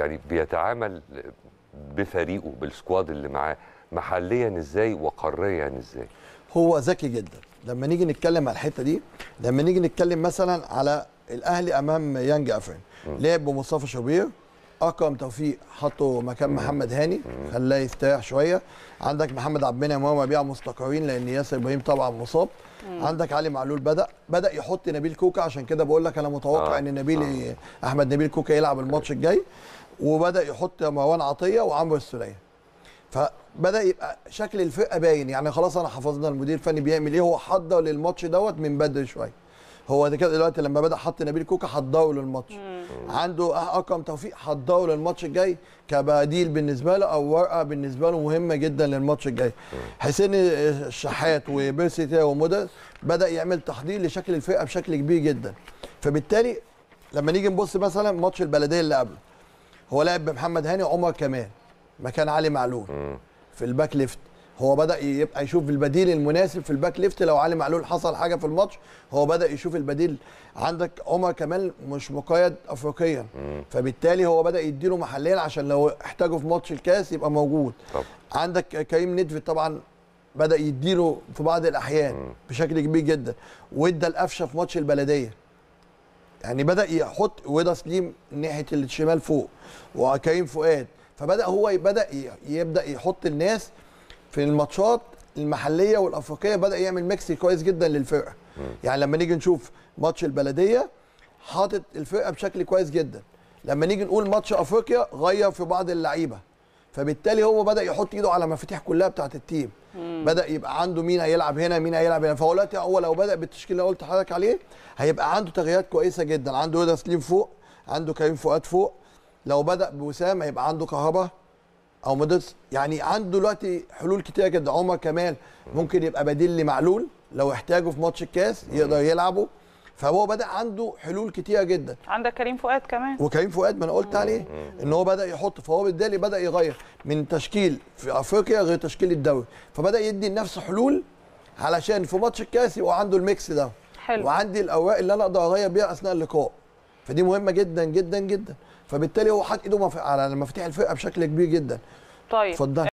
يعني بيتعامل بفريقه بالسكواد اللي معاه محليا ازاي وقاريا ازاي هو ذكي جدا لما نيجي نتكلم على الحته دي لما نيجي نتكلم مثلا على الاهلي امام يانج افرين لعب بمصطفى شوبير اكرم توفيق حطه مكان محمد هاني خلاه يستريح شويه عندك محمد عبد المنعم وهو بيع مستقرين لان ياسر ابراهيم طبعا مصاب عندك علي معلول بدا بدا يحط نبيل كوكا عشان كده بقول لك انا متوقع آه. ان نبيل آه. احمد نبيل كوكا يلعب الماتش الجاي وبدا يحط مروان عطيه وعمرو السوليه فبدا يبقى شكل الفرقه باين يعني خلاص انا حفظنا المدير الفني بيعمل ايه هو حضر للماتش دوت من بدري شويه هو ده كده دلوقتي لما بدا حط نبيل كوكا حضره للماتش عنده اكرم توفيق حضره للماتش الجاي كبديل بالنسبه له او ورقه بالنسبه له مهمه جدا للماتش الجاي حسين الشحات وبيرسي تاو بدا يعمل تحضير لشكل الفرقه بشكل كبير جدا فبالتالي لما نيجي نبص مثلا ماتش البلديه اللي قبله هو لعب بمحمد هاني وعمر كمال مكان علي معلول في الباك ليفت هو بدا يبقى يشوف البديل المناسب في الباك ليفت لو علي معلول حصل حاجه في الماتش هو بدا يشوف البديل عندك عمر كمال مش مقيد افريقيا فبالتالي هو بدا يديله محليا عشان لو احتاجه في ماتش الكاس يبقى موجود طب. عندك كريم ندفي طبعا بدا يديله في بعض الاحيان بشكل كبير جدا وادى القفشه في ماتش البلديه يعني بدا يحط وده سليم ناحيه الشمال فوق وكريم فؤاد فبدا هو بدا يبدا يحط الناس في الماتشات المحليه والافريقيه بدا يعمل ميكس كويس جدا للفرقه يعني لما نيجي نشوف ماتش البلديه حاطط الفرقه بشكل كويس جدا لما نيجي نقول ماتش افريقيا غير في بعض اللعيبه فبالتالي هو بدا يحط ايده على مفاتيح كلها بتاعه التيم بدا يبقى عنده مين هيلعب هنا مين هيلعب هنا فهو دلوقتي هو لو بدا بالتشكيل اللي قلت لحضرتك عليه هيبقى عنده تغييرات كويسه جدا عنده هدى سليم فوق عنده كريم فؤاد فوق لو بدا بوسام هيبقى عنده كهربا او مدرس يعني عنده دلوقتي حلول كتيره جدا عمر كمال ممكن يبقى بديل لمعلول لو احتاجه في ماتش الكاس يقدر يلعبه فهو بدا عنده حلول كتيره جدا عندك كريم فؤاد كمان وكريم فؤاد ما انا قلت عليه ان هو بدا يحط فهو بالتالي بدا يغير من تشكيل في افريقيا غير تشكيل الدوري فبدا يدي لنفسه حلول علشان في ماتش الكاس يبقى عنده الميكس ده حلو. وعندي الاوراق اللي انا اقدر اغير بيها اثناء اللقاء فدي مهمه جدا جدا جدا فبالتالي هو حاطط ايده على مفاتيح الفرقه بشكل كبير جدا طيب اتفضل